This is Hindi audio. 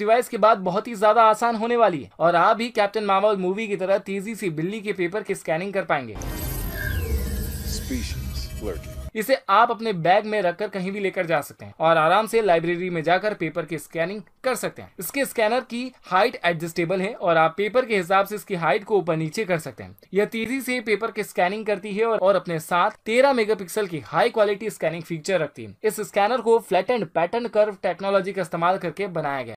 डिवाइस के बाद बहुत ही ज्यादा आसान होने वाली है और आप भी कैप्टन मार्वल मूवी की तरह तेजी से बिल्ली के पेपर की स्कैनिंग कर पाएंगे इसे आप अपने बैग में रखकर कहीं भी लेकर जा सकते हैं और आराम से लाइब्रेरी में जाकर पेपर की स्कैनिंग कर सकते हैं इसके स्कैनर की हाइट एडजस्टेबल है और आप पेपर के हिसाब से इसकी हाइट को ऊपर नीचे कर सकते हैं यह तेजी से पेपर की स्कैनिंग करती है और अपने साथ 13 मेगापिक्सल की हाई क्वालिटी स्कैनिंग फीचर रखती है इस स्कैनर को flat and pattern curve technology का इस्तेमाल करके बनाया गया